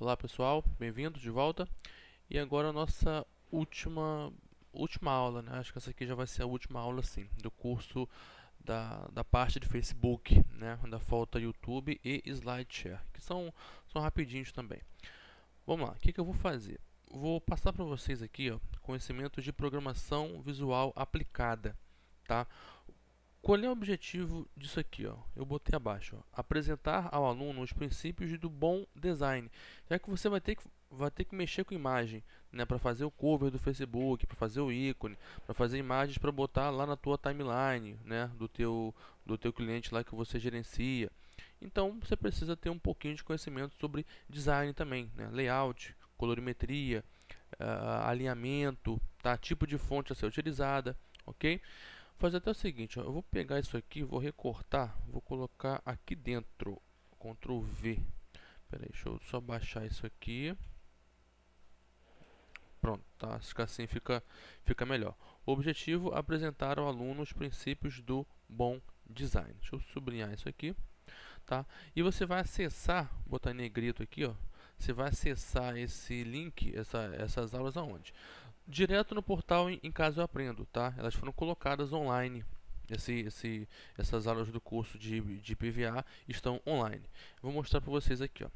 Olá pessoal, bem-vindos de volta. E agora a nossa última última aula, né? Acho que essa aqui já vai ser a última aula sim, do curso da, da parte de Facebook, né? Da falta YouTube e SlideShare, que são são rapidinhos também. Vamos lá, o que, que eu vou fazer? Vou passar para vocês aqui, ó, conhecimento de programação visual aplicada, tá? Qual é o objetivo disso aqui? Ó? Eu botei abaixo. Ó. Apresentar ao aluno os princípios do bom design. Já que você vai ter que, vai ter que mexer com imagem né, para fazer o cover do Facebook, para fazer o ícone, para fazer imagens para botar lá na tua timeline né, do, teu, do teu cliente lá que você gerencia. Então você precisa ter um pouquinho de conhecimento sobre design também, né, layout, colorimetria, uh, alinhamento, tá, tipo de fonte a ser utilizada, ok? fazer até o seguinte, ó, eu vou pegar isso aqui, vou recortar, vou colocar aqui dentro, Ctrl V. Pera aí, deixa eu só baixar isso aqui. Pronto, tá? Fica assim fica, fica melhor. O objetivo é apresentar ao aluno os princípios do bom design. Deixa eu sublinhar isso aqui, tá? E você vai acessar, botar em negrito aqui, ó, você vai acessar esse link, essa, essas aulas aonde? Direto no portal em, em Caso Eu Aprendo, tá? Elas foram colocadas online. Esse, esse, essas aulas do curso de, de PVA estão online. Vou mostrar para vocês aqui, ó.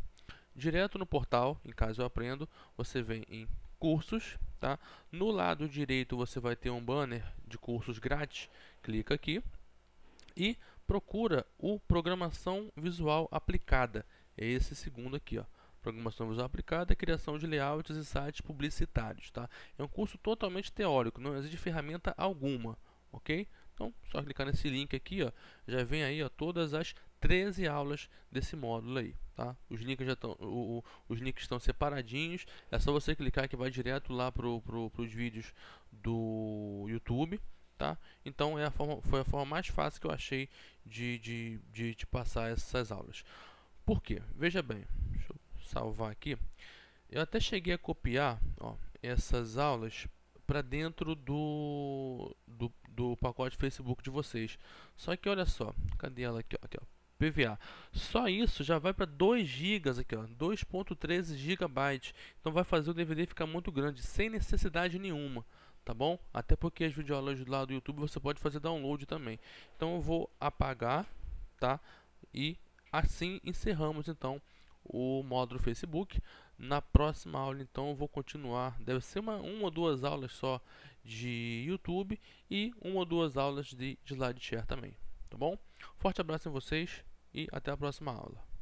Direto no portal, em Caso Eu Aprendo, você vem em Cursos, tá? No lado direito você vai ter um banner de cursos grátis. Clica aqui e procura o Programação Visual Aplicada. É esse segundo aqui, ó. Programação Visual Aplicada e Criação de Layouts e Sites Publicitários. Tá? É um curso totalmente teórico, não existe ferramenta alguma, ok? Então, só clicar nesse link aqui, ó, já vem aí ó, todas as 13 aulas desse módulo aí, tá? Os links já estão, os links estão separadinhos, é só você clicar que vai direto lá pro, pro, pros vídeos do YouTube, tá? Então é a forma, foi a forma mais fácil que eu achei de, de, de, te passar essas aulas. Por quê? Veja bem, salvar aqui. Eu até cheguei a copiar ó, essas aulas para dentro do, do, do, pacote Facebook de vocês. Só que olha só, cadê ela aqui? Ó, aqui ó, PVA. Só isso já vai para 2 GB aqui, ó, 2.13 GB. Então vai fazer o DVD ficar muito grande, sem necessidade nenhuma, tá bom? Até porque as videoaulas lá do YouTube você pode fazer download também. Então eu vou apagar, tá? E assim encerramos então o módulo Facebook. Na próxima aula, então, eu vou continuar. Deve ser uma, uma ou duas aulas só de YouTube e uma ou duas aulas de, de SlideShare também. Tá bom? Forte abraço em vocês e até a próxima aula.